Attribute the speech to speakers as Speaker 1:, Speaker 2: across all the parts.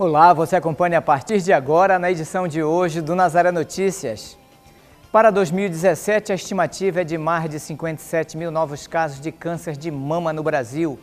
Speaker 1: Olá, você acompanha a partir de agora na edição de hoje do Nazaré Notícias. Para 2017, a estimativa é de mais de 57 mil novos casos de câncer de mama no Brasil.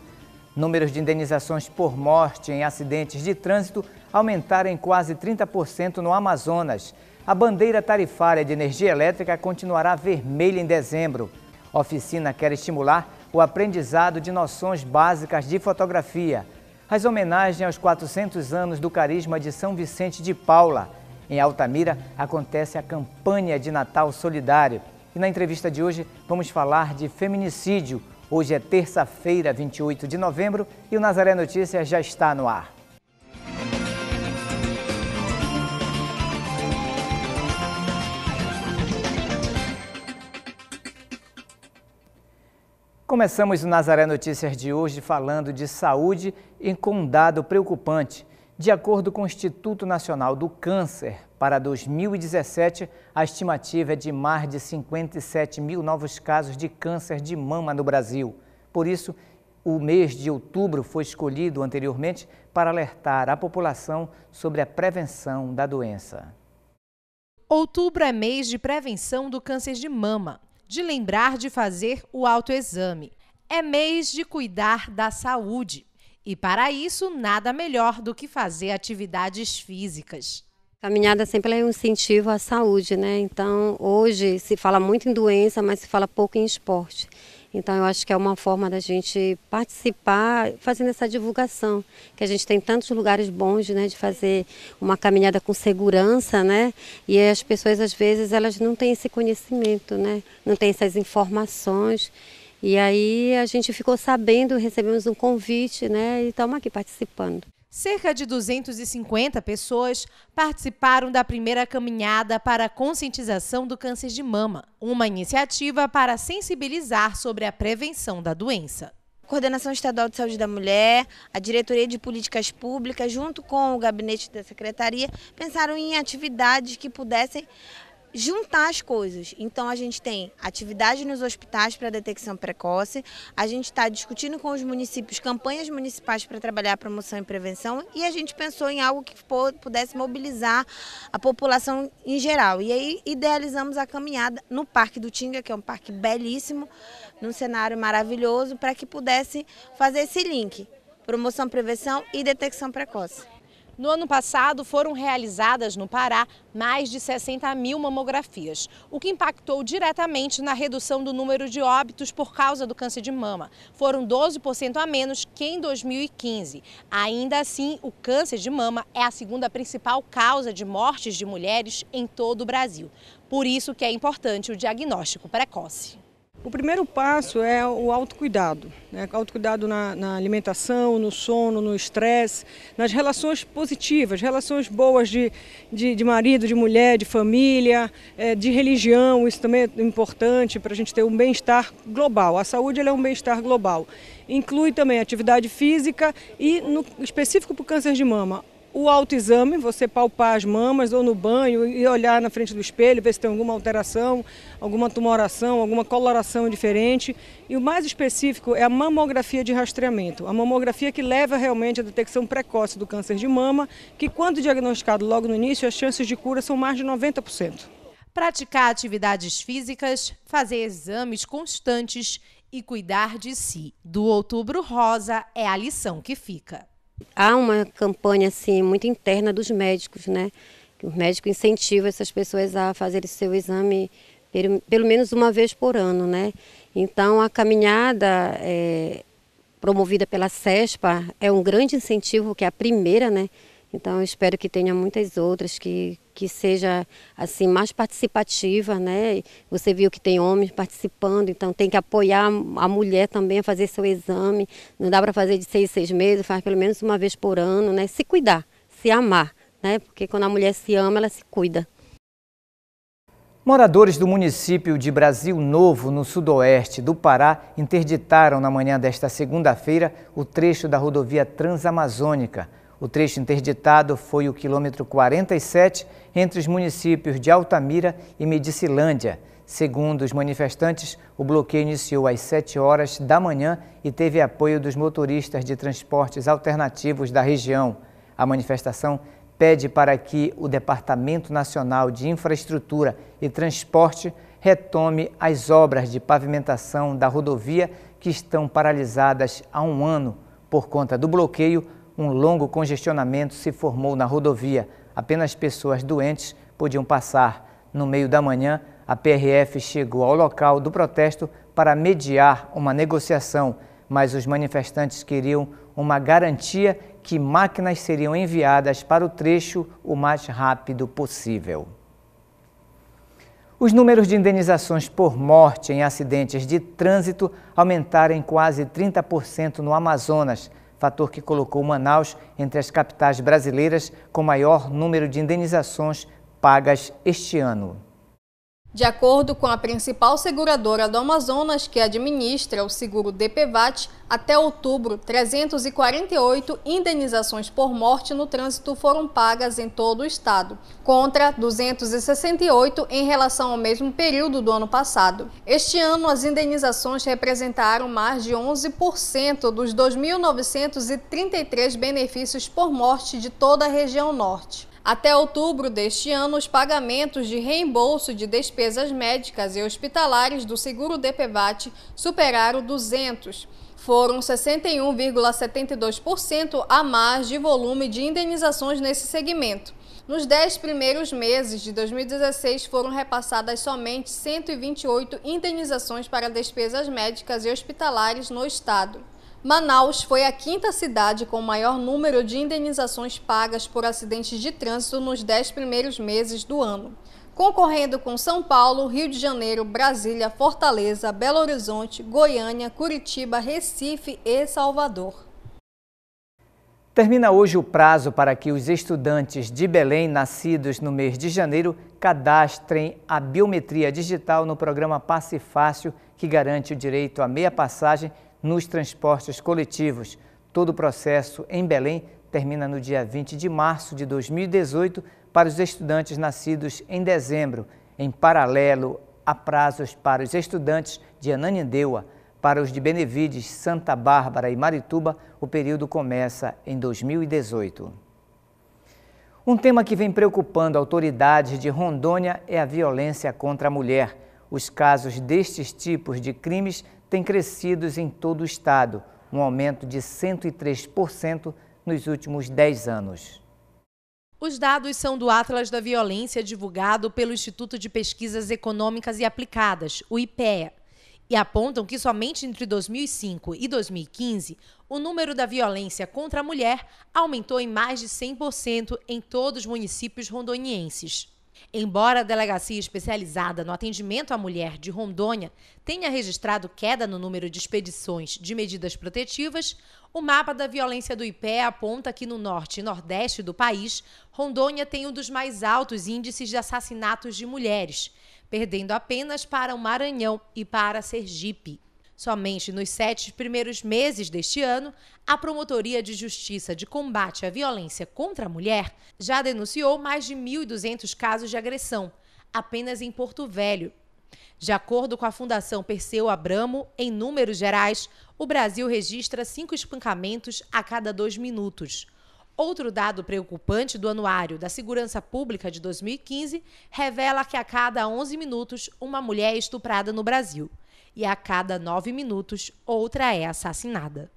Speaker 1: Números de indenizações por morte em acidentes de trânsito aumentaram em quase 30% no Amazonas. A bandeira tarifária de energia elétrica continuará vermelha em dezembro. A oficina quer estimular o aprendizado de noções básicas de fotografia. As homenagens aos 400 anos do Carisma de São Vicente de Paula. Em Altamira acontece a campanha de Natal Solidário. E na entrevista de hoje vamos falar de feminicídio. Hoje é terça-feira, 28 de novembro, e o Nazaré Notícias já está no ar. Começamos o Nazaré Notícias de hoje falando de saúde em condado preocupante. De acordo com o Instituto Nacional do Câncer, para 2017, a estimativa é de mais de 57 mil novos casos de câncer de mama no Brasil. Por isso, o mês de outubro foi escolhido anteriormente para alertar a população sobre a prevenção da doença.
Speaker 2: Outubro é mês de prevenção do câncer de mama de lembrar de fazer o autoexame. É mês de cuidar da saúde. E para isso, nada melhor do que fazer atividades
Speaker 3: físicas. Caminhada sempre é um incentivo à saúde, né? Então, hoje se fala muito em doença, mas se fala pouco em esporte. Então eu acho que é uma forma da gente participar fazendo essa divulgação, que a gente tem tantos lugares bons né, de fazer uma caminhada com segurança, né? E as pessoas às vezes elas não têm esse conhecimento, né? Não têm essas informações. E aí a gente ficou sabendo, recebemos um convite, né? E estamos aqui participando.
Speaker 2: Cerca de 250 pessoas participaram da primeira caminhada para a conscientização do câncer de mama,
Speaker 4: uma iniciativa para sensibilizar sobre a prevenção da doença. A Coordenação Estadual de Saúde da Mulher, a Diretoria de Políticas Públicas, junto com o gabinete da Secretaria, pensaram em atividades que pudessem juntar as coisas. Então a gente tem atividade nos hospitais para detecção precoce, a gente está discutindo com os municípios campanhas municipais para trabalhar a promoção e prevenção e a gente pensou em algo que pudesse mobilizar a população em geral. E aí idealizamos a caminhada no Parque do Tinga, que é um parque belíssimo, num cenário maravilhoso, para que pudesse fazer esse link. Promoção, prevenção e detecção precoce. No ano passado, foram
Speaker 2: realizadas no Pará mais de 60 mil mamografias, o que impactou diretamente na redução do número de óbitos por causa do câncer de mama. Foram 12% a menos que em 2015. Ainda assim, o câncer de mama é a segunda principal causa de mortes de mulheres em todo o Brasil. Por isso que é importante o diagnóstico precoce.
Speaker 5: O primeiro passo é o autocuidado. Né? Autocuidado na, na alimentação, no sono, no estresse, nas relações positivas, relações boas de, de, de marido, de mulher, de família, é, de religião. Isso também é importante para a gente ter um bem-estar global. A saúde é um bem-estar global. Inclui também atividade física e, no específico para o câncer de mama, o autoexame, você palpar as mamas ou no banho e olhar na frente do espelho, ver se tem alguma alteração, alguma tumoração, alguma coloração diferente. E o mais específico é a mamografia de rastreamento, a mamografia que leva realmente à detecção precoce do câncer de mama, que quando diagnosticado logo no início, as chances de cura são mais de 90%.
Speaker 2: Praticar atividades físicas, fazer exames constantes e cuidar de si. Do Outubro Rosa é a lição que fica.
Speaker 3: Há uma campanha assim muito interna dos médicos, né? Que o médico incentiva essas pessoas a fazerem seu exame pelo, pelo menos uma vez por ano, né? Então a caminhada é, promovida pela CESPA é um grande incentivo, que é a primeira, né? Então, espero que tenha muitas outras, que, que seja assim mais participativa, né? Você viu que tem homens participando, então tem que apoiar a mulher também a fazer seu exame. Não dá para fazer de seis, seis meses, faz pelo menos uma vez por ano, né? Se cuidar, se amar, né? Porque quando a mulher se ama, ela se cuida.
Speaker 1: Moradores do município de Brasil Novo, no sudoeste do Pará, interditaram na manhã desta segunda-feira o trecho da rodovia Transamazônica o trecho interditado foi o quilômetro 47 entre os municípios de Altamira e Medicilândia. Segundo os manifestantes, o bloqueio iniciou às 7 horas da manhã e teve apoio dos motoristas de transportes alternativos da região. A manifestação pede para que o Departamento Nacional de Infraestrutura e Transporte retome as obras de pavimentação da rodovia que estão paralisadas há um ano por conta do bloqueio um longo congestionamento se formou na rodovia. Apenas pessoas doentes podiam passar. No meio da manhã, a PRF chegou ao local do protesto para mediar uma negociação, mas os manifestantes queriam uma garantia que máquinas seriam enviadas para o trecho o mais rápido possível. Os números de indenizações por morte em acidentes de trânsito aumentaram em quase 30% no Amazonas fator que colocou Manaus entre as capitais brasileiras com maior número de indenizações pagas este ano.
Speaker 6: De acordo com a principal seguradora do Amazonas, que administra o seguro DPVAT, até outubro, 348 indenizações por morte no trânsito foram pagas em todo o estado, contra 268 em relação ao mesmo período do ano passado. Este ano, as indenizações representaram mais de 11% dos 2.933 benefícios por morte de toda a região norte. Até outubro deste ano, os pagamentos de reembolso de despesas médicas e hospitalares do seguro DPVAT superaram 200. Foram 61,72% a mais de volume de indenizações nesse segmento. Nos dez primeiros meses de 2016, foram repassadas somente 128 indenizações para despesas médicas e hospitalares no estado. Manaus foi a quinta cidade com o maior número de indenizações pagas por acidentes de trânsito nos dez primeiros meses do ano, concorrendo com São Paulo, Rio de Janeiro, Brasília, Fortaleza, Belo Horizonte, Goiânia, Curitiba, Recife e Salvador.
Speaker 1: Termina hoje o prazo para que os estudantes de Belém, nascidos no mês de janeiro, cadastrem a biometria digital no programa Passe Fácil, que garante o direito à meia passagem nos transportes coletivos. Todo o processo em Belém termina no dia 20 de março de 2018 para os estudantes nascidos em dezembro, em paralelo a prazos para os estudantes de Ananindeua. Para os de Benevides, Santa Bárbara e Marituba, o período começa em 2018. Um tema que vem preocupando autoridades de Rondônia é a violência contra a mulher. Os casos destes tipos de crimes têm crescido em todo o estado, um aumento de 103% nos últimos 10 anos.
Speaker 2: Os dados são do Atlas da Violência, divulgado pelo Instituto de Pesquisas Econômicas e Aplicadas, o IPEA, e apontam que somente entre 2005 e 2015 o número da violência contra a mulher aumentou em mais de 100% em todos os municípios rondonienses. Embora a delegacia especializada no atendimento à mulher de Rondônia tenha registrado queda no número de expedições de medidas protetivas, o mapa da violência do IPE aponta que no norte e nordeste do país, Rondônia tem um dos mais altos índices de assassinatos de mulheres, perdendo apenas para o Maranhão e para Sergipe. Somente nos sete primeiros meses deste ano, a Promotoria de Justiça de Combate à Violência contra a Mulher já denunciou mais de 1.200 casos de agressão, apenas em Porto Velho. De acordo com a Fundação Perseu Abramo, em números gerais, o Brasil registra cinco espancamentos a cada dois minutos. Outro dado preocupante do Anuário da Segurança Pública de 2015 revela que a cada 11 minutos uma mulher é estuprada no Brasil e a cada nove minutos outra é assassinada.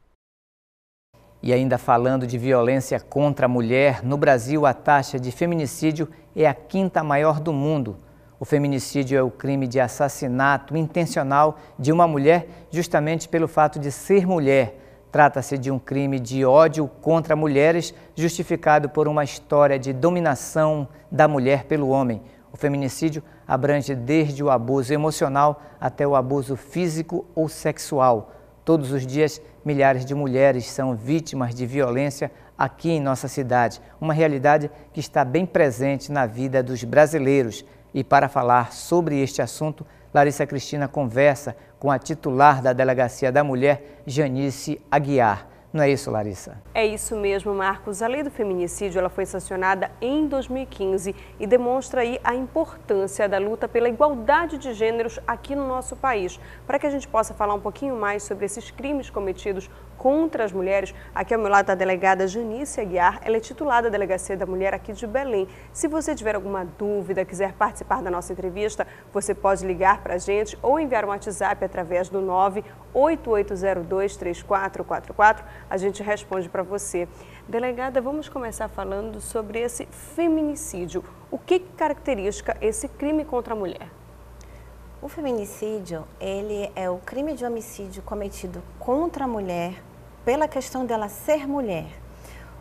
Speaker 1: E ainda falando de violência contra a mulher, no Brasil a taxa de feminicídio é a quinta maior do mundo. O feminicídio é o crime de assassinato intencional de uma mulher justamente pelo fato de ser mulher. Trata-se de um crime de ódio contra mulheres justificado por uma história de dominação da mulher pelo homem. O feminicídio abrange desde o abuso emocional até o abuso físico ou sexual. Todos os dias, milhares de mulheres são vítimas de violência aqui em nossa cidade, uma realidade que está bem presente na vida dos brasileiros. E para falar sobre este assunto, Larissa Cristina conversa com a titular da Delegacia da Mulher, Janice Aguiar. Não é isso, Larissa?
Speaker 5: É isso mesmo, Marcos. A lei do feminicídio ela foi sancionada em 2015 e demonstra aí a importância da luta pela igualdade de gêneros aqui no nosso país. Para que a gente possa falar um pouquinho mais sobre esses crimes cometidos contra as mulheres. Aqui ao meu lado está a delegada Janice Aguiar, ela é titulada da Delegacia da Mulher aqui de Belém. Se você tiver alguma dúvida, quiser participar da nossa entrevista, você pode ligar para a gente ou enviar um WhatsApp através do 988023444. A gente responde para você. Delegada, vamos começar falando sobre esse feminicídio. O que caracteriza esse crime contra a mulher?
Speaker 4: O feminicídio, ele é o crime de homicídio cometido contra a mulher pela questão dela ser mulher,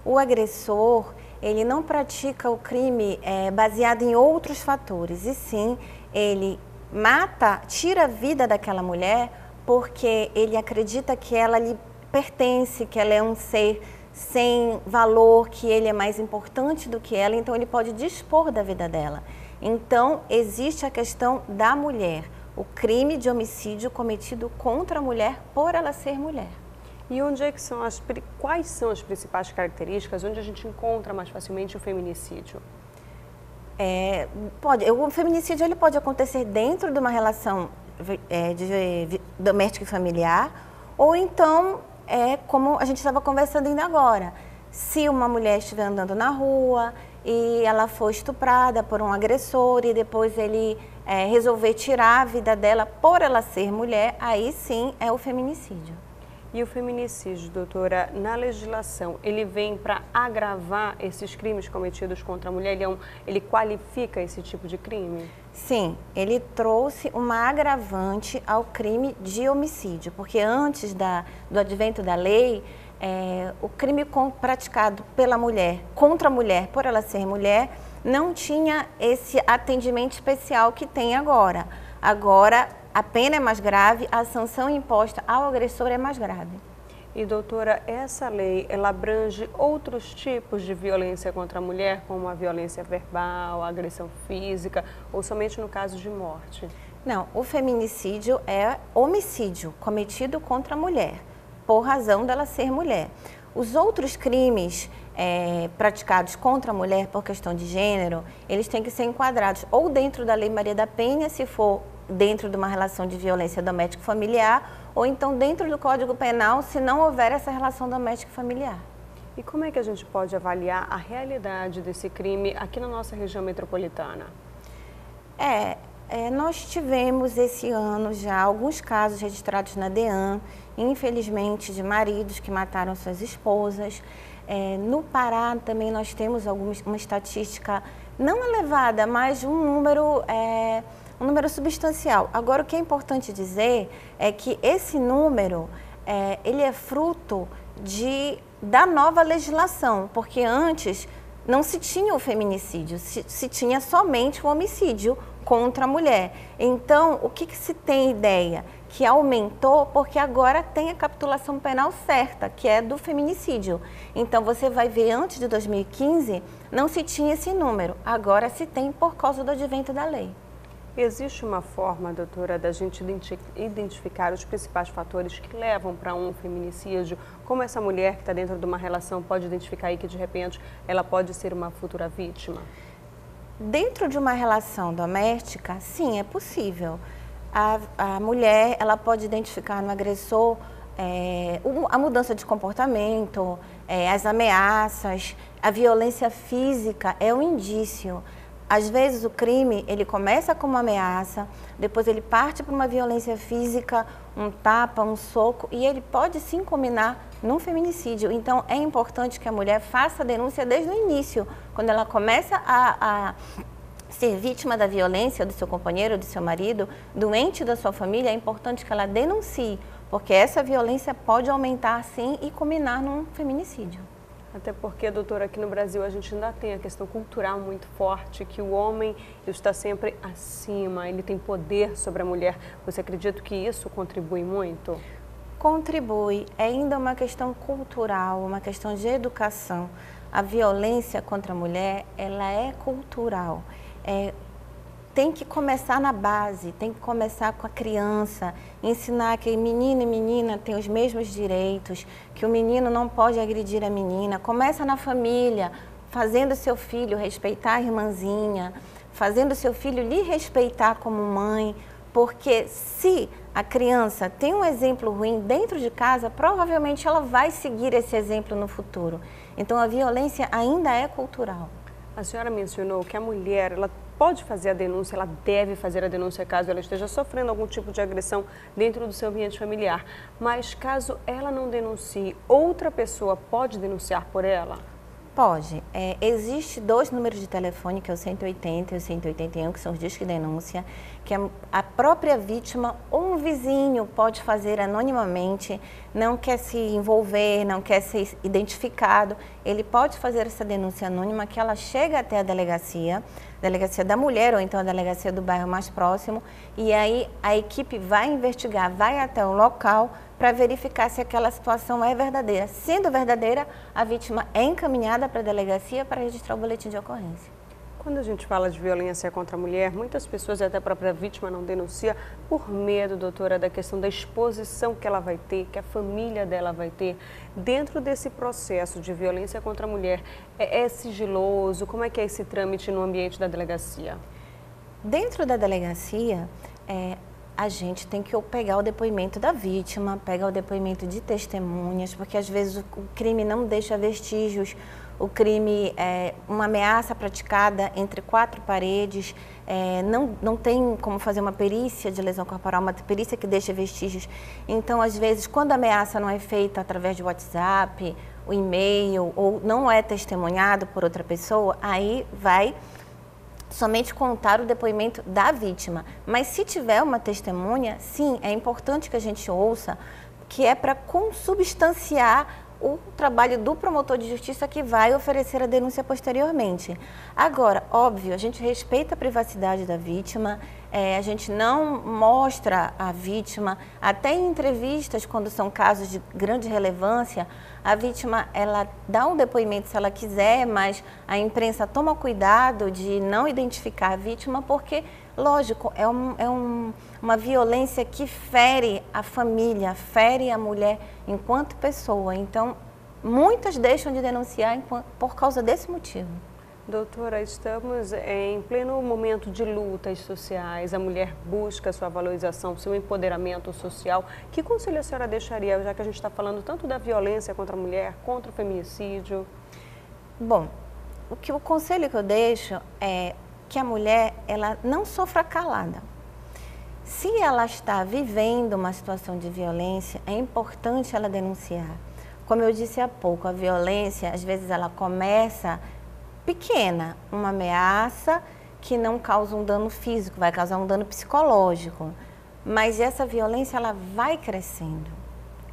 Speaker 4: o agressor ele não pratica o crime é, baseado em outros fatores, e sim ele mata, tira a vida daquela mulher porque ele acredita que ela lhe pertence, que ela é um ser sem valor, que ele é mais importante do que ela, então ele pode dispor da vida dela. Então existe a questão da mulher, o crime de homicídio cometido contra a mulher por ela ser mulher. E onde é que são
Speaker 5: as, quais são as principais características onde a gente encontra mais facilmente o feminicídio?
Speaker 4: É, pode, o feminicídio ele pode acontecer dentro de uma relação é, de, de, doméstica e familiar, ou então, é, como a gente estava conversando ainda agora, se uma mulher estiver andando na rua e ela for estuprada por um agressor e depois ele é, resolver tirar a vida dela por ela ser mulher, aí sim é o feminicídio. E o feminicídio, doutora,
Speaker 5: na legislação, ele vem para agravar esses crimes cometidos contra a mulher? Ele, é um, ele qualifica esse tipo de crime?
Speaker 4: Sim, ele trouxe uma agravante ao crime de homicídio, porque antes da, do advento da lei, é, o crime com, praticado pela mulher, contra a mulher, por ela ser mulher, não tinha esse atendimento especial que tem agora. Agora, a pena é mais grave, a sanção imposta ao agressor é mais grave. E doutora,
Speaker 5: essa lei ela abrange outros tipos de violência contra a mulher, como a violência
Speaker 4: verbal, a agressão física,
Speaker 5: ou somente no caso de morte?
Speaker 4: Não, o feminicídio é homicídio cometido contra a mulher, por razão dela ser mulher. Os outros crimes é, praticados contra a mulher por questão de gênero, eles têm que ser enquadrados ou dentro da Lei Maria da Penha, se for dentro de uma relação de violência doméstica familiar ou então dentro do Código Penal se não houver essa relação doméstica familiar. E como é que a gente pode avaliar a realidade desse crime aqui
Speaker 5: na nossa região metropolitana?
Speaker 4: É, é, nós tivemos esse ano já alguns casos registrados na DEAN, infelizmente, de maridos que mataram suas esposas. É, no Pará também nós temos algumas, uma estatística não elevada, mas um número é, um número substancial. Agora, o que é importante dizer é que esse número é, ele é fruto de, da nova legislação, porque antes não se tinha o feminicídio, se, se tinha somente o homicídio contra a mulher. Então, o que, que se tem ideia? que aumentou porque agora tem a capitulação penal certa, que é do feminicídio. Então você vai ver antes de 2015 não se tinha esse número, agora se tem por causa do advento da lei. Existe uma forma, doutora, da
Speaker 5: gente identificar os principais fatores que levam para um feminicídio? Como essa mulher que está dentro de uma relação pode identificar aí que, de repente, ela pode ser uma futura vítima?
Speaker 4: Dentro de uma relação doméstica, sim, é possível. A, a mulher, ela pode identificar no agressor é, a mudança de comportamento, é, as ameaças, a violência física é um indício. Às vezes o crime, ele começa como ameaça, depois ele parte para uma violência física, um tapa, um soco, e ele pode sim combinar num feminicídio. Então é importante que a mulher faça a denúncia desde o início, quando ela começa a, a ser vítima da violência do seu companheiro, do seu marido, doente da sua família, é importante que ela denuncie, porque essa violência pode aumentar sim e culminar num feminicídio.
Speaker 5: Até porque, doutora, aqui no Brasil a gente ainda tem a questão cultural muito forte, que o homem está sempre acima, ele tem poder sobre a mulher. Você acredita que isso contribui muito?
Speaker 4: Contribui. É ainda uma questão cultural, uma questão de educação. A violência contra a mulher, ela é cultural. É, tem que começar na base, tem que começar com a criança, ensinar que menino e menina têm os mesmos direitos, que o menino não pode agredir a menina. Começa na família, fazendo seu filho respeitar a irmãzinha, fazendo seu filho lhe respeitar como mãe, porque se a criança tem um exemplo ruim dentro de casa, provavelmente ela vai seguir esse exemplo no futuro. Então a violência ainda é cultural. A senhora mencionou
Speaker 5: que a mulher ela pode fazer a denúncia, ela deve fazer a denúncia caso ela esteja sofrendo algum tipo de agressão dentro do seu ambiente familiar. Mas caso ela não denuncie, outra pessoa pode denunciar por ela?
Speaker 4: Pode. É, Existem dois números de telefone, que é o 180 e o 181, que são os dias que denúncia que a própria vítima ou um vizinho pode fazer anonimamente, não quer se envolver, não quer ser identificado, ele pode fazer essa denúncia anônima que ela chega até a delegacia, delegacia da mulher ou então a delegacia do bairro mais próximo, e aí a equipe vai investigar, vai até o local para verificar se aquela situação é verdadeira. Sendo verdadeira, a vítima é encaminhada para a delegacia para registrar o boletim de ocorrência.
Speaker 5: Quando a gente fala de violência contra a mulher, muitas pessoas, e até a própria vítima, não denuncia por medo, doutora, da questão da exposição que ela vai ter, que a família dela vai ter. Dentro desse processo de violência contra a mulher, é, é sigiloso? Como é que é esse trâmite no ambiente da delegacia?
Speaker 4: Dentro da delegacia, é, a gente tem que pegar o depoimento da vítima, pegar o depoimento de testemunhas, porque às vezes o crime não deixa vestígios o crime é uma ameaça praticada entre quatro paredes, é, não, não tem como fazer uma perícia de lesão corporal, uma perícia que deixa vestígios. Então, às vezes, quando a ameaça não é feita através de WhatsApp, o e-mail, ou não é testemunhado por outra pessoa, aí vai somente contar o depoimento da vítima. Mas se tiver uma testemunha, sim, é importante que a gente ouça, que é para consubstanciar o trabalho do promotor de justiça que vai oferecer a denúncia posteriormente. Agora, óbvio, a gente respeita a privacidade da vítima, é, a gente não mostra a vítima, até em entrevistas, quando são casos de grande relevância, a vítima ela dá um depoimento se ela quiser, mas a imprensa toma cuidado de não identificar a vítima, porque, lógico, é um, é um uma violência que fere a família, fere a mulher enquanto pessoa. Então, muitas deixam de denunciar por causa desse motivo.
Speaker 5: Doutora, estamos em pleno momento de lutas sociais, a mulher busca sua valorização, seu empoderamento social. Que conselho a senhora deixaria, já que a gente está falando tanto da violência contra a
Speaker 4: mulher, contra o feminicídio? Bom, o, que, o conselho que eu deixo é que a mulher ela não sofra calada. Se ela está vivendo uma situação de violência, é importante ela denunciar. Como eu disse há pouco, a violência, às vezes, ela começa pequena, uma ameaça que não causa um dano físico, vai causar um dano psicológico. Mas essa violência, ela vai crescendo.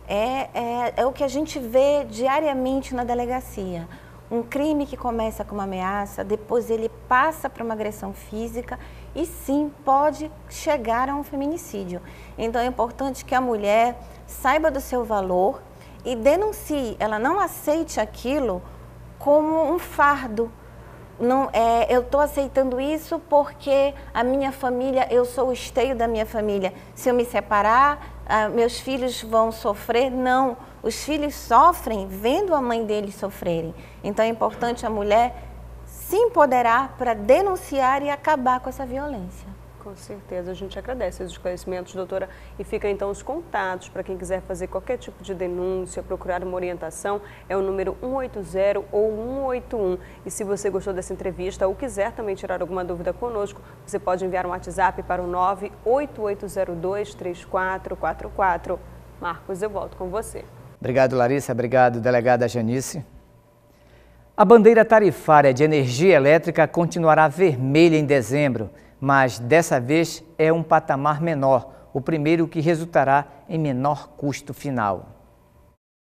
Speaker 4: É, é, é o que a gente vê diariamente na delegacia. Um crime que começa com uma ameaça, depois ele passa para uma agressão física e sim pode chegar a um feminicídio. Então é importante que a mulher saiba do seu valor e denuncie, ela não aceite aquilo como um fardo. Não, é, eu estou aceitando isso porque a minha família, eu sou o esteio da minha família. Se eu me separar, ah, meus filhos vão sofrer. Não, os filhos sofrem vendo a mãe deles sofrerem. Então é importante a mulher se empoderar para denunciar e acabar com essa violência.
Speaker 5: Com certeza, a gente agradece os esclarecimentos, doutora, e fica então os contatos para quem quiser fazer qualquer tipo de denúncia, procurar uma orientação, é o número 180 ou 181. E se você gostou dessa entrevista ou quiser também tirar alguma dúvida conosco, você pode enviar um WhatsApp para o 988023444. Marcos, eu volto com você.
Speaker 1: Obrigado, Larissa. Obrigado, delegada Janice. A bandeira tarifária de energia elétrica continuará vermelha em dezembro, mas dessa vez é um patamar menor, o primeiro que resultará em menor custo final.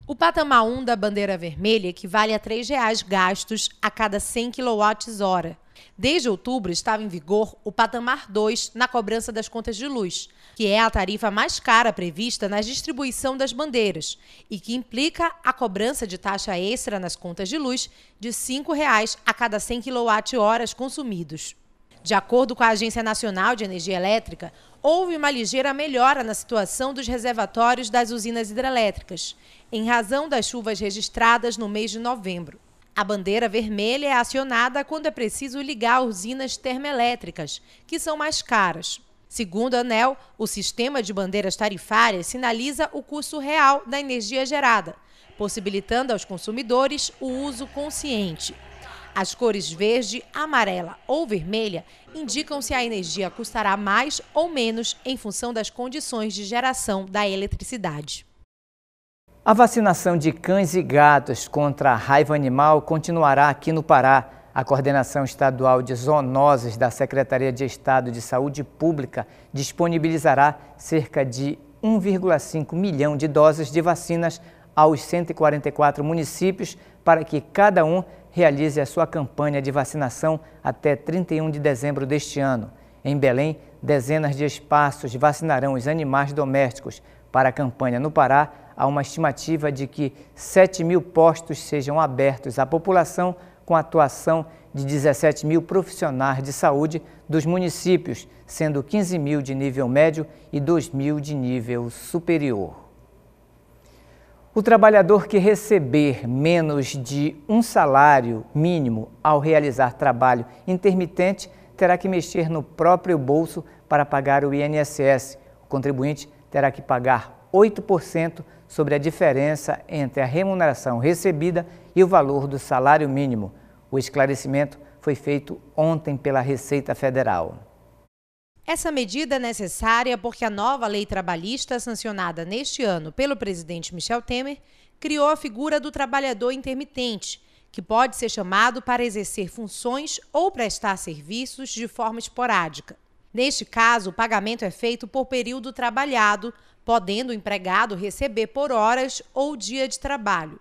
Speaker 2: O patamar 1 da bandeira vermelha equivale a R$ 3,00 gastos a cada 100 kWh. Desde outubro estava em vigor o patamar 2 na cobrança das contas de luz, que é a tarifa mais cara prevista na distribuição das bandeiras e que implica a cobrança de taxa extra nas contas de luz de R$ 5,00 a cada 100 kWh consumidos. De acordo com a Agência Nacional de Energia Elétrica, houve uma ligeira melhora na situação dos reservatórios das usinas hidrelétricas, em razão das chuvas registradas no mês de novembro. A bandeira vermelha é acionada quando é preciso ligar usinas termoelétricas, que são mais caras. Segundo a ANEL, o sistema de bandeiras tarifárias sinaliza o custo real da energia gerada, possibilitando aos consumidores o uso consciente. As cores verde, amarela ou vermelha indicam se a energia custará mais ou menos em função das condições de geração da eletricidade.
Speaker 1: A vacinação de cães e gatos contra a raiva animal continuará aqui no Pará. A Coordenação Estadual de Zoonoses da Secretaria de Estado de Saúde Pública disponibilizará cerca de 1,5 milhão de doses de vacinas aos 144 municípios para que cada um realize a sua campanha de vacinação até 31 de dezembro deste ano. Em Belém, dezenas de espaços vacinarão os animais domésticos. Para a campanha no Pará, há uma estimativa de que 7 mil postos sejam abertos à população com a atuação de 17 mil profissionais de saúde dos municípios, sendo 15 mil de nível médio e 2 mil de nível superior. O trabalhador que receber menos de um salário mínimo ao realizar trabalho intermitente terá que mexer no próprio bolso para pagar o INSS. O contribuinte terá que pagar 8% sobre a diferença entre a remuneração recebida e o valor do salário mínimo. O esclarecimento foi feito ontem pela Receita Federal.
Speaker 2: Essa medida é necessária porque a nova lei trabalhista sancionada neste ano pelo presidente Michel Temer criou a figura do trabalhador intermitente, que pode ser chamado para exercer funções ou prestar serviços de forma esporádica. Neste caso, o pagamento é feito por período trabalhado, podendo o empregado receber por horas ou dia de trabalho.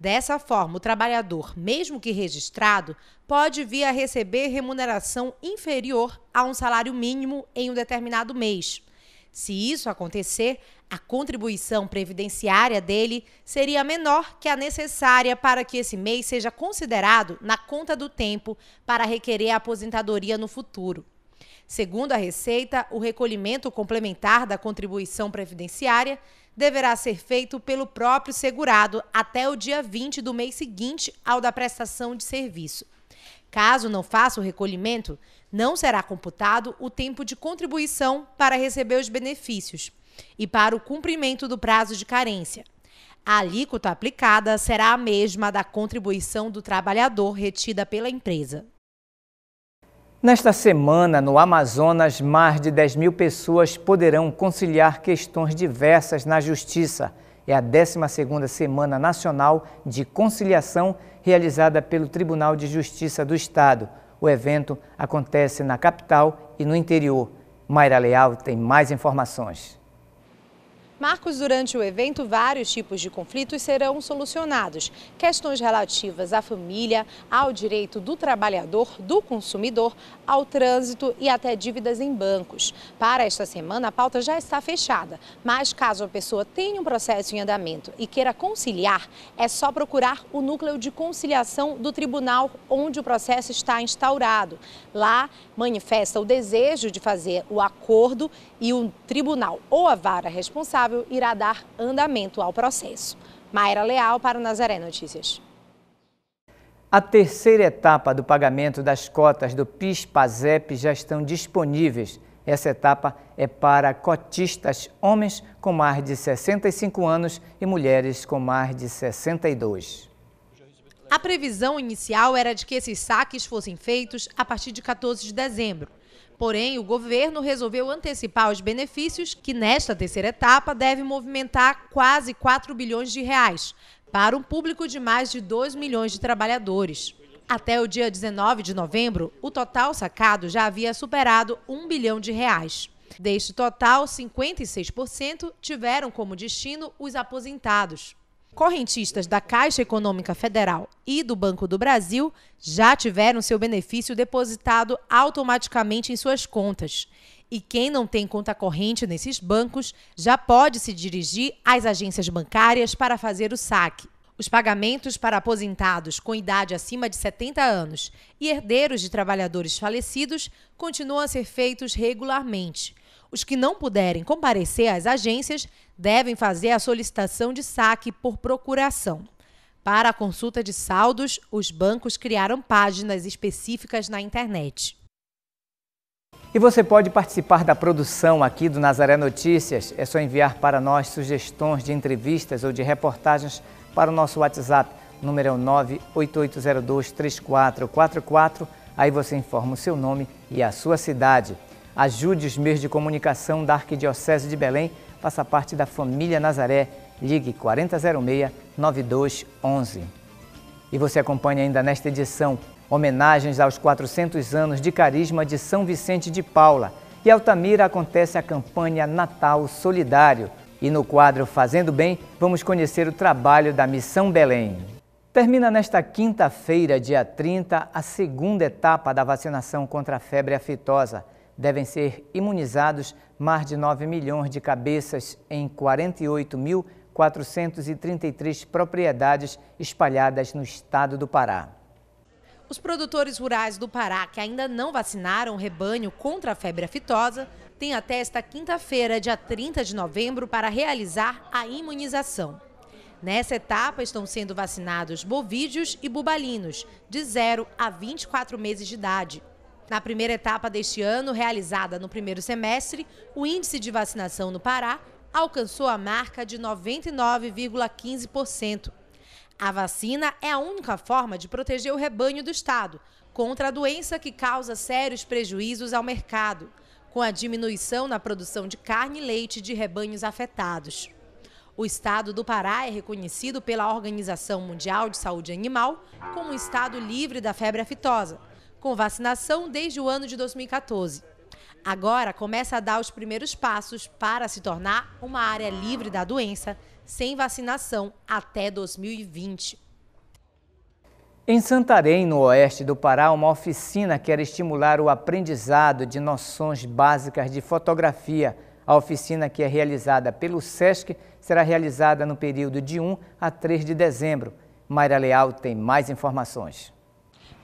Speaker 2: Dessa forma, o trabalhador, mesmo que registrado, pode vir a receber remuneração inferior a um salário mínimo em um determinado mês. Se isso acontecer, a contribuição previdenciária dele seria menor que a necessária para que esse mês seja considerado na conta do tempo para requerer a aposentadoria no futuro. Segundo a Receita, o recolhimento complementar da contribuição previdenciária deverá ser feito pelo próprio segurado até o dia 20 do mês seguinte ao da prestação de serviço. Caso não faça o recolhimento, não será computado o tempo de contribuição para receber os benefícios e para o cumprimento do prazo de carência. A alíquota aplicada será a mesma da contribuição do trabalhador retida pela empresa.
Speaker 1: Nesta semana, no Amazonas, mais de 10 mil pessoas poderão conciliar questões diversas na Justiça. É a 12ª Semana Nacional de Conciliação realizada pelo Tribunal de Justiça do Estado. O evento acontece na capital e no interior. Mayra Leal tem mais informações.
Speaker 2: Marcos, durante o evento, vários tipos de conflitos serão solucionados. Questões relativas à família, ao direito do trabalhador, do consumidor, ao trânsito e até dívidas em bancos. Para esta semana, a pauta já está fechada, mas caso a pessoa tenha um processo em andamento e queira conciliar, é só procurar o núcleo de conciliação do tribunal onde o processo está instaurado. Lá, manifesta o desejo de fazer o acordo e o tribunal ou a vara responsável irá dar andamento ao processo. Mayra Leal para o Nazaré Notícias.
Speaker 1: A terceira etapa do pagamento das cotas do PIS-PASEP já estão disponíveis. Essa etapa é para cotistas homens com mais de 65 anos e mulheres com mais de 62.
Speaker 2: A previsão inicial era de que esses saques fossem feitos a partir de 14 de dezembro. Porém, o governo resolveu antecipar os benefícios, que nesta terceira etapa deve movimentar quase 4 bilhões de reais, para um público de mais de 2 milhões de trabalhadores. Até o dia 19 de novembro, o total sacado já havia superado 1 bilhão de reais. Deste total, 56% tiveram como destino os aposentados. Correntistas da Caixa Econômica Federal e do Banco do Brasil já tiveram seu benefício depositado automaticamente em suas contas. E quem não tem conta corrente nesses bancos já pode se dirigir às agências bancárias para fazer o saque. Os pagamentos para aposentados com idade acima de 70 anos e herdeiros de trabalhadores falecidos continuam a ser feitos regularmente. Os que não puderem comparecer às agências devem fazer a solicitação de saque por procuração. Para a consulta de saldos, os bancos criaram páginas específicas na internet.
Speaker 1: E você pode participar da produção aqui do Nazaré Notícias. É só enviar para nós sugestões de entrevistas ou de reportagens para o nosso WhatsApp. número é o 988023444. Aí você informa o seu nome e a sua cidade. Ajude os meios de comunicação da Arquidiocese de Belém faça parte da família Nazaré. Ligue 4006-9211. E você acompanha ainda nesta edição homenagens aos 400 anos de carisma de São Vicente de Paula. E Altamira acontece a campanha Natal Solidário. E no quadro Fazendo Bem, vamos conhecer o trabalho da Missão Belém. Termina nesta quinta-feira, dia 30, a segunda etapa da vacinação contra a febre aftosa devem ser imunizados mais de 9 milhões de cabeças em 48.433 propriedades espalhadas no estado do Pará.
Speaker 2: Os produtores rurais do Pará que ainda não vacinaram o rebanho contra a febre aftosa têm até esta quinta-feira, dia 30 de novembro, para realizar a imunização. Nessa etapa estão sendo vacinados bovídeos e bubalinos, de 0 a 24 meses de idade, na primeira etapa deste ano, realizada no primeiro semestre, o índice de vacinação no Pará alcançou a marca de 99,15%. A vacina é a única forma de proteger o rebanho do Estado contra a doença que causa sérios prejuízos ao mercado, com a diminuição na produção de carne e leite de rebanhos afetados. O estado do Pará é reconhecido pela Organização Mundial de Saúde Animal como um estado livre da febre aftosa com vacinação desde o ano de 2014. Agora começa a dar os primeiros passos para se tornar uma área livre da doença, sem vacinação até 2020.
Speaker 1: Em Santarém, no oeste do Pará, uma oficina quer estimular o aprendizado de noções básicas de fotografia. A oficina, que é realizada pelo SESC, será realizada no período de 1 a 3 de dezembro. Mayra Leal tem mais informações.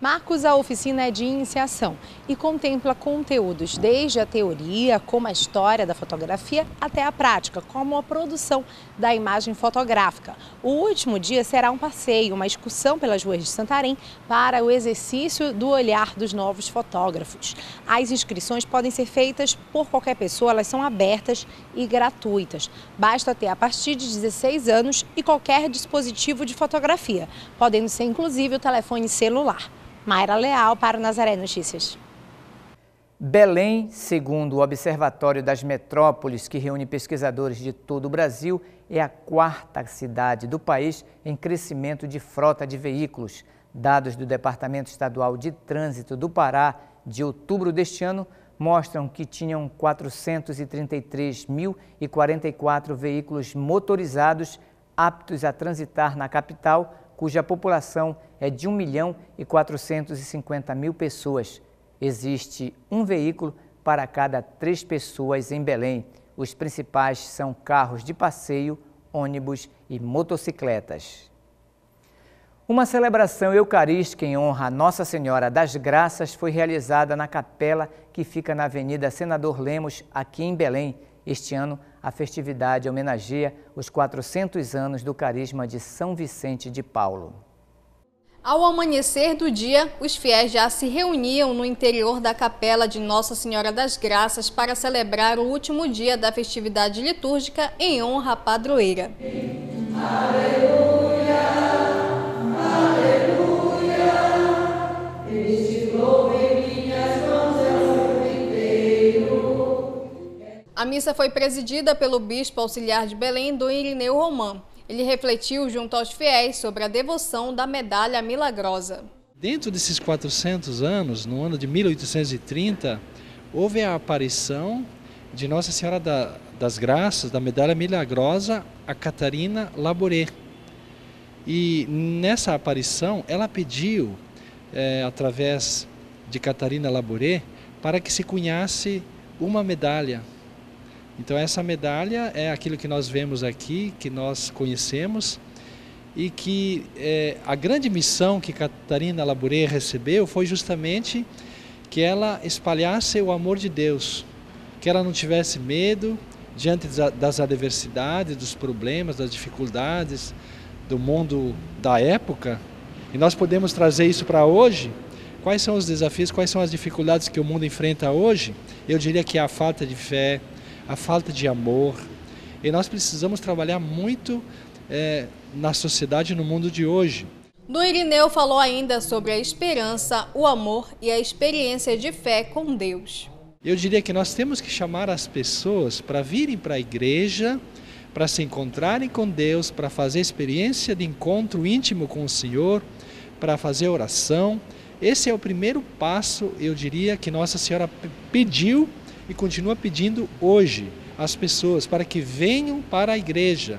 Speaker 2: Marcos, a oficina é de iniciação e contempla conteúdos desde a teoria, como a história da fotografia, até a prática, como a produção da imagem fotográfica. O último dia será um passeio, uma excursão pelas ruas de Santarém para o exercício do olhar dos novos fotógrafos. As inscrições podem ser feitas por qualquer pessoa, elas são abertas e gratuitas. Basta ter a partir de 16 anos e qualquer dispositivo de fotografia, podendo ser inclusive o telefone celular. Mayra Leal para o Nazaré Notícias.
Speaker 1: Belém, segundo o Observatório das Metrópoles, que reúne pesquisadores de todo o Brasil, é a quarta cidade do país em crescimento de frota de veículos. Dados do Departamento Estadual de Trânsito do Pará, de outubro deste ano, mostram que tinham 433.044 veículos motorizados aptos a transitar na capital cuja população é de 1 milhão e 450 mil pessoas. Existe um veículo para cada três pessoas em Belém. Os principais são carros de passeio, ônibus e motocicletas. Uma celebração eucarística em honra a Nossa Senhora das Graças foi realizada na capela que fica na Avenida Senador Lemos, aqui em Belém. Este ano, a festividade homenageia os 400 anos do carisma de São Vicente de Paulo.
Speaker 6: Ao amanhecer do dia, os fiéis já se reuniam no interior da capela de Nossa Senhora das Graças para celebrar o último dia da festividade litúrgica em honra à padroeira. Aleluia. A missa foi presidida pelo bispo auxiliar de Belém, do Irineu Romã. Ele refletiu junto aos fiéis sobre a devoção da medalha milagrosa.
Speaker 7: Dentro desses 400 anos, no ano de 1830, houve a aparição de Nossa Senhora da, das Graças, da medalha milagrosa, a Catarina Laboré. E nessa aparição, ela pediu, é, através de Catarina Laboré, para que se cunhasse uma medalha então essa medalha é aquilo que nós vemos aqui, que nós conhecemos e que é, a grande missão que Catarina Labouré recebeu foi justamente que ela espalhasse o amor de Deus, que ela não tivesse medo diante das adversidades, dos problemas, das dificuldades do mundo da época. E nós podemos trazer isso para hoje. Quais são os desafios, quais são as dificuldades que o mundo enfrenta hoje? Eu diria que é a falta de fé, a falta de amor. E nós precisamos trabalhar muito é, na sociedade, no mundo de hoje.
Speaker 6: Do Irineu falou ainda sobre a esperança, o amor e a experiência de fé com Deus.
Speaker 7: Eu diria que nós temos que chamar as pessoas para virem para a igreja, para se encontrarem com Deus, para fazer experiência de encontro íntimo com o Senhor, para fazer oração. Esse é o primeiro passo, eu diria, que Nossa Senhora pediu e continua pedindo hoje às pessoas para que venham para a igreja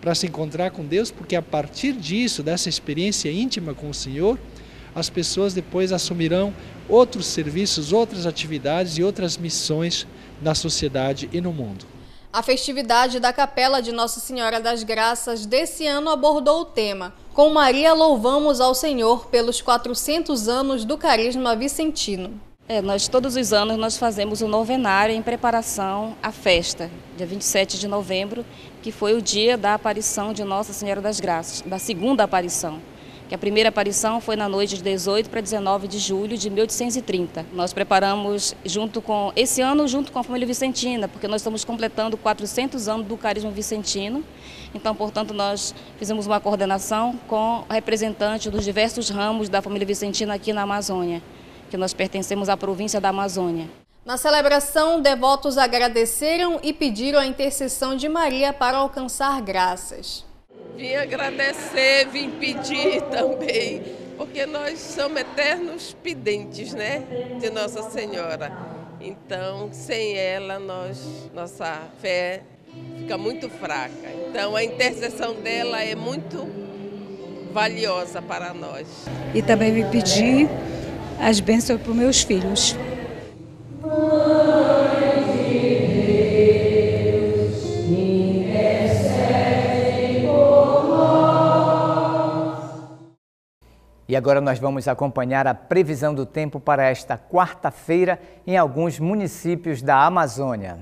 Speaker 7: para se encontrar com Deus, porque a partir disso, dessa experiência íntima com o Senhor, as pessoas depois assumirão outros serviços, outras atividades e outras missões na sociedade e no mundo.
Speaker 6: A festividade da Capela de Nossa Senhora das Graças desse ano abordou o tema Com Maria louvamos ao Senhor pelos 400 anos do carisma vicentino.
Speaker 8: É, nós todos os anos nós fazemos um novenário em preparação à festa, dia 27 de novembro, que foi o dia da aparição de Nossa Senhora das Graças, da segunda aparição. Que a primeira aparição foi na noite de 18 para 19 de julho de 1830. Nós preparamos junto com esse ano junto com a família vicentina, porque nós estamos completando 400 anos do carisma vicentino. Então, portanto, nós fizemos uma coordenação com representantes dos diversos ramos da família vicentina aqui na Amazônia que nós pertencemos à província da Amazônia.
Speaker 6: Na celebração, devotos
Speaker 8: agradeceram e pediram a intercessão
Speaker 6: de Maria para alcançar graças.
Speaker 9: Vim agradecer, vim pedir também, porque nós somos eternos pedentes, né, de Nossa Senhora. Então, sem ela, nós, nossa fé fica muito fraca. Então, a intercessão dela é muito valiosa para
Speaker 5: nós. E também me pedir as bênçãos para os meus filhos.
Speaker 1: E agora nós vamos acompanhar a previsão do tempo para esta quarta-feira em alguns municípios da Amazônia.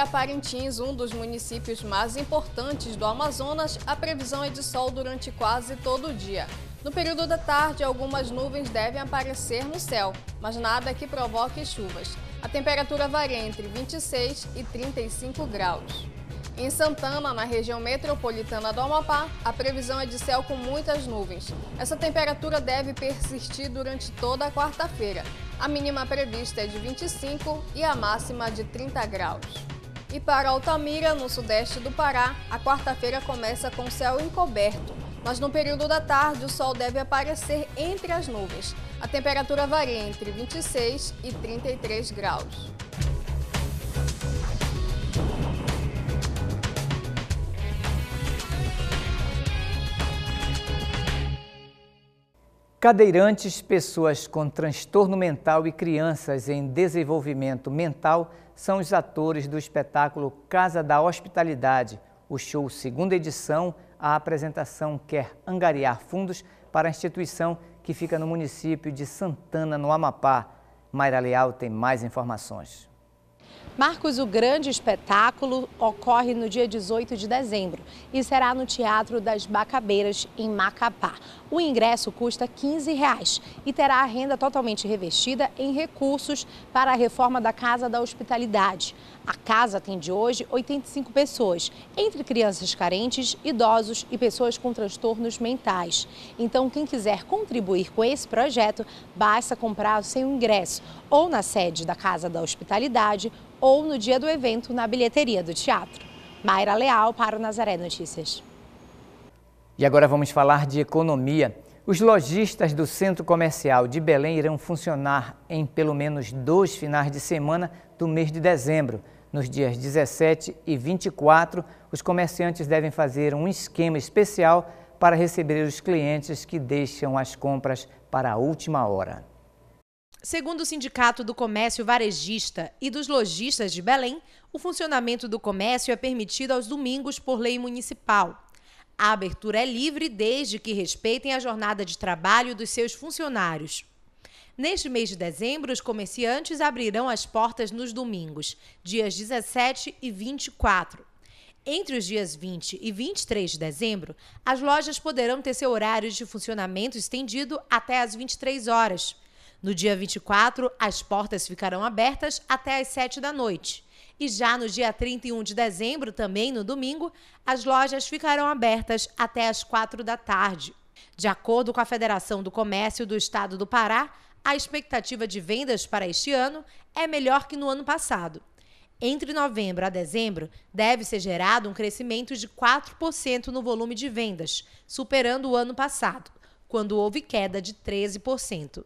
Speaker 6: Para Parintins, um dos municípios mais importantes do Amazonas, a previsão é de sol durante quase todo o dia. No período da tarde, algumas nuvens devem aparecer no céu, mas nada que provoque chuvas. A temperatura varia entre 26 e 35 graus. Em Santana, na região metropolitana do Amapá, a previsão é de céu com muitas nuvens. Essa temperatura deve persistir durante toda a quarta-feira. A mínima prevista é de 25 e a máxima de 30 graus. E para Altamira, no sudeste do Pará, a quarta-feira começa com céu encoberto, mas no período da tarde o sol deve aparecer entre as nuvens. A temperatura varia entre 26 e 33 graus.
Speaker 1: Cadeirantes, pessoas com transtorno mental e crianças em desenvolvimento mental são os atores do espetáculo Casa da Hospitalidade, o show segunda edição. A apresentação quer angariar fundos para a instituição que fica no município de Santana, no Amapá. Mayra Leal tem mais informações.
Speaker 2: Marcos, o grande espetáculo ocorre no dia 18 de dezembro e será no Teatro das Bacabeiras, em Macapá. O ingresso custa R$ 15 reais e terá a renda totalmente revestida em recursos para a reforma da Casa da Hospitalidade. A casa atende hoje 85 pessoas, entre crianças carentes, idosos e pessoas com transtornos mentais. Então, quem quiser contribuir com esse projeto, basta comprar o seu ingresso ou na sede da Casa da Hospitalidade ou no dia do evento na bilheteria do teatro. Mayra Leal para o Nazaré Notícias.
Speaker 1: E agora vamos falar de economia. Os lojistas do Centro Comercial de Belém irão funcionar em pelo menos dois finais de semana do mês de dezembro. Nos dias 17 e 24, os comerciantes devem fazer um esquema especial para receber os clientes que deixam as compras para a última hora.
Speaker 2: Segundo o Sindicato do Comércio Varejista e dos Lojistas de Belém, o funcionamento do comércio é permitido aos domingos por lei municipal. A abertura é livre desde que respeitem a jornada de trabalho dos seus funcionários. Neste mês de dezembro, os comerciantes abrirão as portas nos domingos, dias 17 e 24. Entre os dias 20 e 23 de dezembro, as lojas poderão ter seu horário de funcionamento estendido até às 23 horas. No dia 24, as portas ficarão abertas até às 7 da noite. E já no dia 31 de dezembro, também no domingo, as lojas ficarão abertas até às 4 da tarde. De acordo com a Federação do Comércio do Estado do Pará, a expectativa de vendas para este ano é melhor que no ano passado. Entre novembro a dezembro, deve ser gerado um crescimento de 4% no volume de vendas, superando o ano passado, quando houve queda de 13%.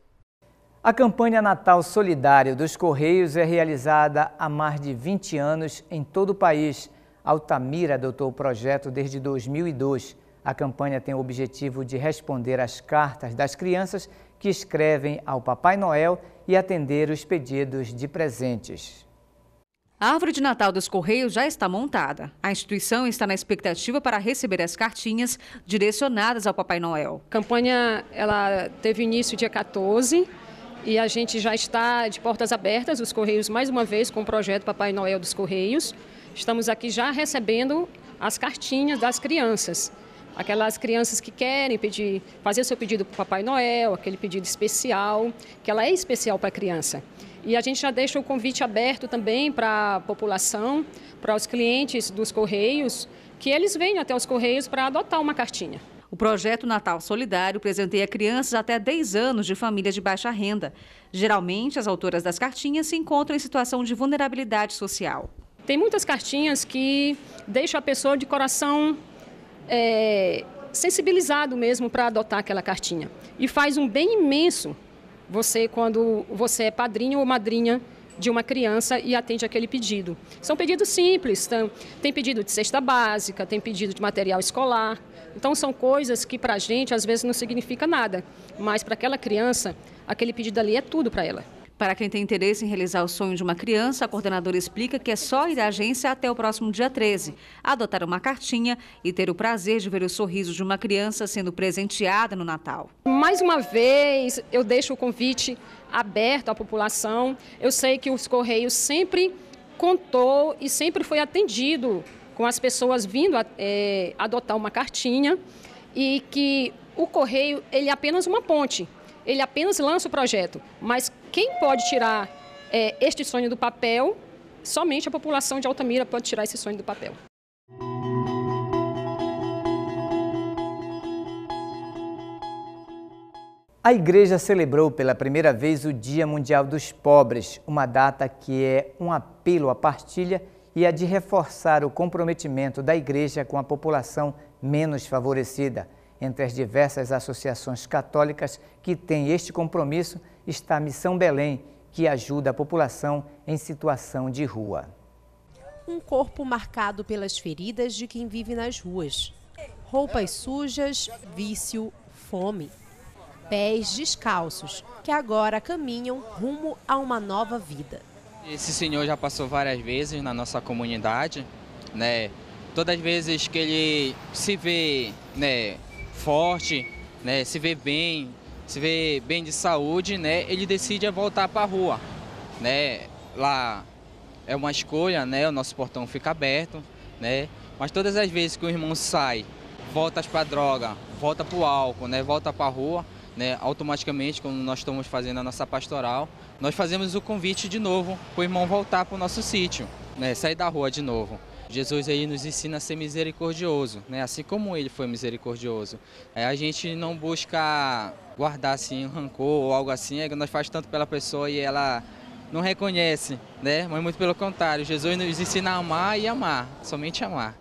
Speaker 1: A campanha Natal Solidário dos Correios é realizada há mais de 20 anos em todo o país. Altamira adotou o projeto desde 2002. A campanha tem o objetivo de responder às cartas das crianças que escrevem ao Papai Noel e atender os pedidos de presentes.
Speaker 8: A árvore de Natal dos Correios já está montada. A instituição está na expectativa para receber as cartinhas direcionadas ao Papai Noel. A campanha ela teve início dia 14 e a gente já está de portas abertas, os Correios, mais uma vez, com o projeto Papai Noel dos Correios. Estamos aqui já recebendo as cartinhas das crianças. Aquelas crianças que querem pedir, fazer seu pedido para o Papai Noel, aquele pedido especial, que ela é especial para a criança. E a gente já deixa o convite aberto também para a população, para os clientes dos Correios, que eles venham até os Correios para adotar uma cartinha. O projeto Natal Solidário presenteia crianças até 10 anos de famílias de baixa renda. Geralmente, as autoras das cartinhas se encontram em situação de vulnerabilidade social. Tem muitas cartinhas que deixam a pessoa de coração é, sensibilizado mesmo para adotar aquela cartinha. E faz um bem imenso você quando você é padrinho ou madrinha de uma criança e atende aquele pedido. São pedidos simples, tem pedido de cesta básica, tem pedido de material escolar, então são coisas que para a gente às vezes não significa nada, mas para aquela criança, aquele pedido ali é tudo para ela. Para quem tem interesse em realizar o sonho de uma criança, a coordenadora explica que é só ir à agência até o próximo dia 13, adotar uma cartinha e ter o prazer de ver o sorriso de uma criança sendo presenteada no Natal. Mais uma vez, eu deixo o convite aberto à população. Eu sei que os Correios sempre contou e sempre foi atendido com as pessoas vindo a, é, adotar uma cartinha e que o correio ele é apenas uma ponte, ele apenas lança o projeto, mas quem pode tirar é, este sonho do papel? Somente a população de Altamira pode tirar esse sonho do papel.
Speaker 1: A igreja celebrou pela primeira vez o Dia Mundial dos Pobres, uma data que é um apelo à partilha e a de reforçar o comprometimento da Igreja com a população menos favorecida. Entre as diversas associações católicas que têm este compromisso está a Missão Belém, que ajuda a população em situação de rua.
Speaker 2: Um corpo marcado pelas feridas de quem vive nas ruas. Roupas sujas, vício, fome. Pés descalços, que agora caminham rumo a uma nova vida.
Speaker 10: Esse senhor já passou várias vezes na nossa comunidade, né? Todas as vezes que ele se vê, né, forte, né, se vê bem, se vê bem de saúde, né, ele decide é voltar para a rua, né? Lá é uma escolha, né? O nosso portão fica aberto, né? Mas todas as vezes que o irmão sai, volta para a droga, volta para o álcool, né? Volta para a rua, né, automaticamente, quando nós estamos fazendo a nossa pastoral, nós fazemos o convite de novo para o irmão voltar para o nosso sítio, né, sair da rua de novo. Jesus aí nos ensina a ser misericordioso, né? assim como ele foi misericordioso. É, a gente não busca guardar assim, um rancor ou algo assim, é que nós faz tanto pela pessoa e ela não reconhece, né? mas muito pelo contrário, Jesus nos ensina a amar e amar, somente amar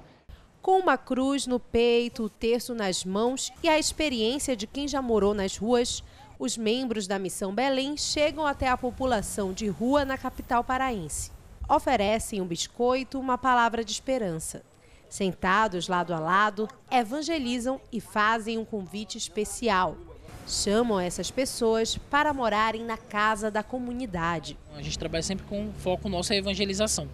Speaker 2: com uma cruz no peito, o terço nas mãos e a experiência de quem já morou nas ruas, os membros da Missão Belém chegam até a população de rua na capital paraense. Oferecem um biscoito, uma palavra de esperança. Sentados lado a lado, evangelizam e fazem um convite especial. Chamam essas pessoas para
Speaker 9: morarem na casa da comunidade. A gente trabalha sempre com foco nosso na é evangelização.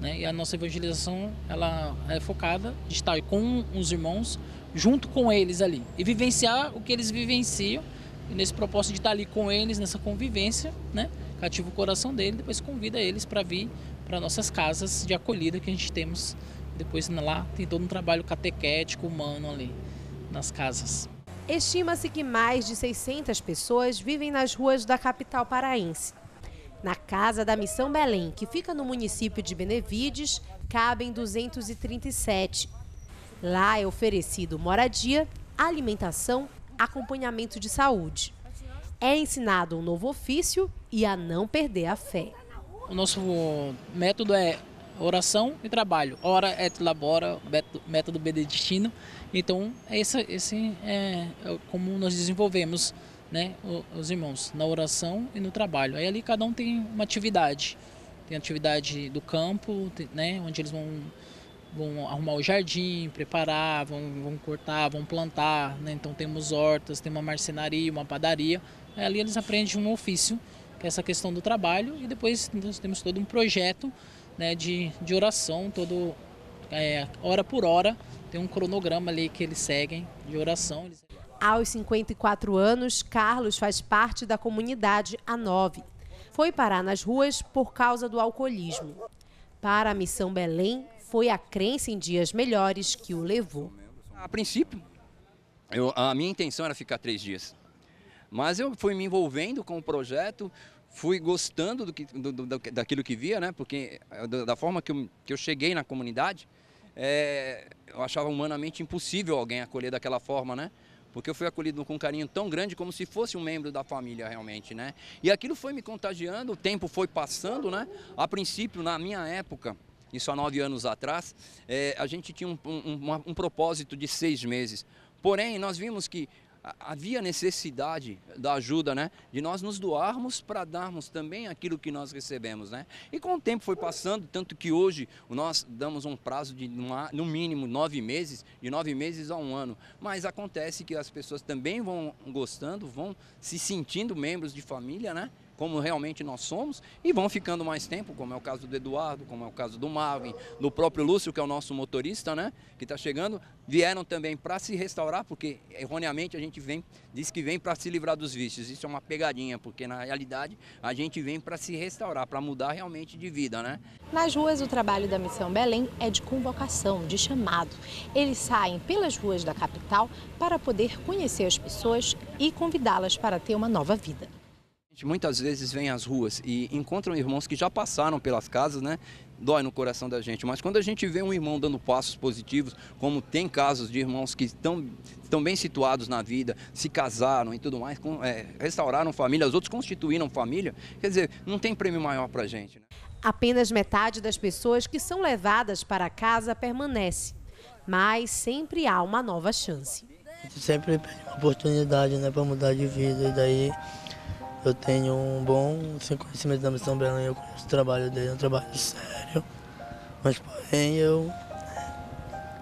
Speaker 9: Né? E a nossa evangelização ela é focada de estar com os irmãos, junto com eles ali e vivenciar o que eles vivenciam nesse propósito de estar ali com eles nessa convivência, né? Cativa o coração dele, depois convida eles para vir para nossas casas de acolhida que a gente temos. Depois lá tem todo um trabalho catequético humano ali nas casas.
Speaker 2: Estima-se que mais de 600 pessoas vivem nas ruas da capital paraense. Na Casa da Missão Belém, que fica no município de Benevides, cabem 237. Lá é oferecido moradia, alimentação, acompanhamento de saúde. É ensinado um novo ofício e a não perder a fé. O nosso eh, método é
Speaker 9: oração e trabalho. Ora et labora, método benedictino. Então, esse, esse é, é como nós desenvolvemos né, os irmãos, na oração e no trabalho. Aí ali cada um tem uma atividade. Tem atividade do campo, né, onde eles vão, vão arrumar o jardim, preparar, vão, vão cortar, vão plantar. Né? Então temos hortas, tem uma marcenaria, uma padaria. Aí ali eles aprendem um ofício, que é essa questão do trabalho. E depois nós temos todo um projeto né, de, de oração, todo é, hora por hora. Tem um cronograma ali que eles seguem de oração. Eles...
Speaker 2: Aos 54 anos, Carlos faz parte da comunidade A9. Foi parar nas ruas por causa do alcoolismo. Para a Missão Belém, foi a crença em dias melhores que o levou. A princípio,
Speaker 11: eu, a minha intenção era ficar três dias. Mas eu fui me envolvendo com o projeto, fui gostando do que, do, do, daquilo que via, né? Porque eh, da forma que eu, que eu cheguei na comunidade, é, eu achava humanamente impossível alguém acolher daquela forma, né? porque eu fui acolhido com um carinho tão grande como se fosse um membro da família realmente, né? E aquilo foi me contagiando, o tempo foi passando, né? A princípio, na minha época, isso há nove anos atrás, é, a gente tinha um, um, um, um propósito de seis meses. Porém, nós vimos que havia necessidade da ajuda, né? De nós nos doarmos para darmos também aquilo que nós recebemos, né? E com o tempo foi passando, tanto que hoje nós damos um prazo de no mínimo nove meses, de nove meses a um ano. Mas acontece que as pessoas também vão gostando, vão se sentindo membros de família, né? como realmente nós somos, e vão ficando mais tempo, como é o caso do Eduardo, como é o caso do Marvin, do próprio Lúcio, que é o nosso motorista, né, que está chegando, vieram também para se restaurar, porque erroneamente a gente vem, diz que vem para se livrar dos vícios. Isso é uma pegadinha, porque na realidade a gente vem para se restaurar, para mudar realmente de vida, né?
Speaker 2: Nas ruas, o trabalho da Missão Belém é de convocação, de chamado. Eles saem pelas ruas da capital para poder conhecer as pessoas e convidá-las para ter uma nova vida.
Speaker 11: Muitas vezes vem às ruas e encontram irmãos que já passaram pelas casas, né? Dói no coração da gente, mas quando a gente vê um irmão dando passos positivos, como tem casos de irmãos que estão, estão bem situados na vida, se casaram e tudo mais, com, é, restauraram família, os outros constituíram família, quer dizer, não tem prêmio maior pra gente. Né?
Speaker 2: Apenas metade das pessoas que são levadas para casa permanece, mas sempre há uma nova chance.
Speaker 10: Sempre tem uma oportunidade né, para mudar de vida e daí eu tenho um bom conhecimento da Missão Belém, eu conheço o trabalho dele, é um trabalho sério. Mas, porém, eu,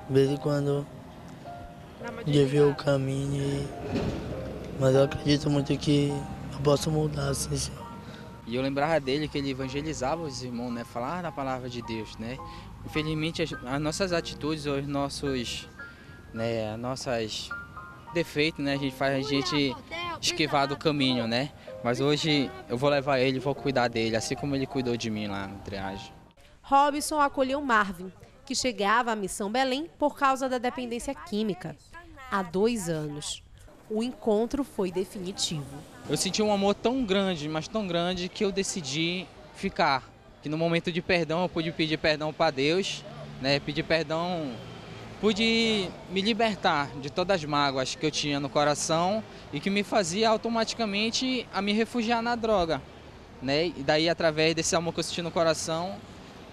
Speaker 10: de vez em quando, devia o caminho. E... Mas eu acredito muito que eu posso
Speaker 9: mudar, assim, Senhor.
Speaker 10: e eu lembrava dele que ele evangelizava os irmãos, né? Falar da palavra de Deus, né? Infelizmente, as, as nossas atitudes, os nossos, né, nossas defeitos, né? A gente faz a gente esquivar do caminho, né? Mas hoje eu vou levar ele, vou cuidar dele, assim como ele cuidou de mim lá no triagem.
Speaker 2: Robson acolheu Marvin, que chegava à Missão Belém por causa da dependência química, há dois anos. O encontro foi definitivo.
Speaker 10: Eu senti um amor tão grande, mas tão grande, que eu decidi ficar. Que no momento de perdão eu pude pedir perdão para Deus, né? pedir perdão pude me libertar de todas as mágoas que eu tinha no coração e que me fazia automaticamente a me refugiar na droga. Né? E daí, através desse amor que eu senti no coração,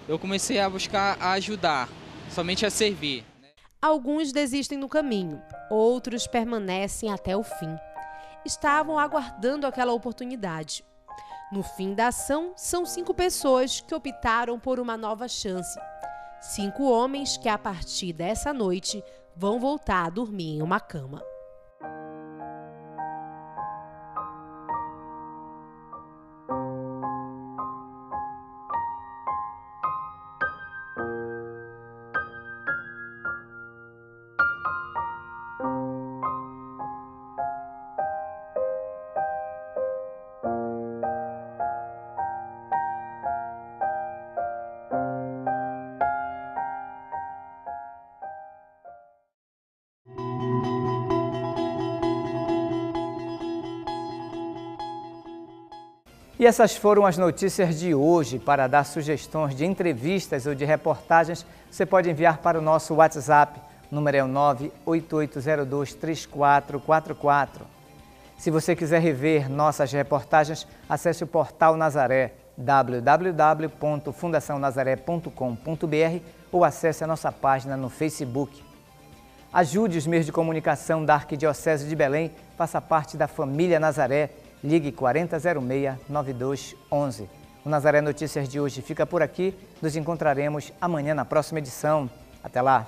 Speaker 10: eu comecei a buscar a ajudar, somente a servir. Né?
Speaker 2: Alguns desistem no caminho, outros permanecem até o fim. Estavam aguardando aquela oportunidade. No fim da ação, são cinco pessoas que optaram por uma nova chance Cinco homens que a partir dessa noite vão voltar a dormir em uma cama.
Speaker 1: E essas foram as notícias de hoje. Para dar sugestões de entrevistas ou de reportagens, você pode enviar para o nosso WhatsApp. número é 988023444. Se você quiser rever nossas reportagens, acesse o portal Nazaré, www.fundacionazaré.com.br ou acesse a nossa página no Facebook. Ajude os meios de comunicação da Arquidiocese de Belém, faça parte da família Nazaré. Ligue 4006-9211. O Nazaré Notícias de hoje fica por aqui. Nos encontraremos amanhã na próxima edição. Até lá!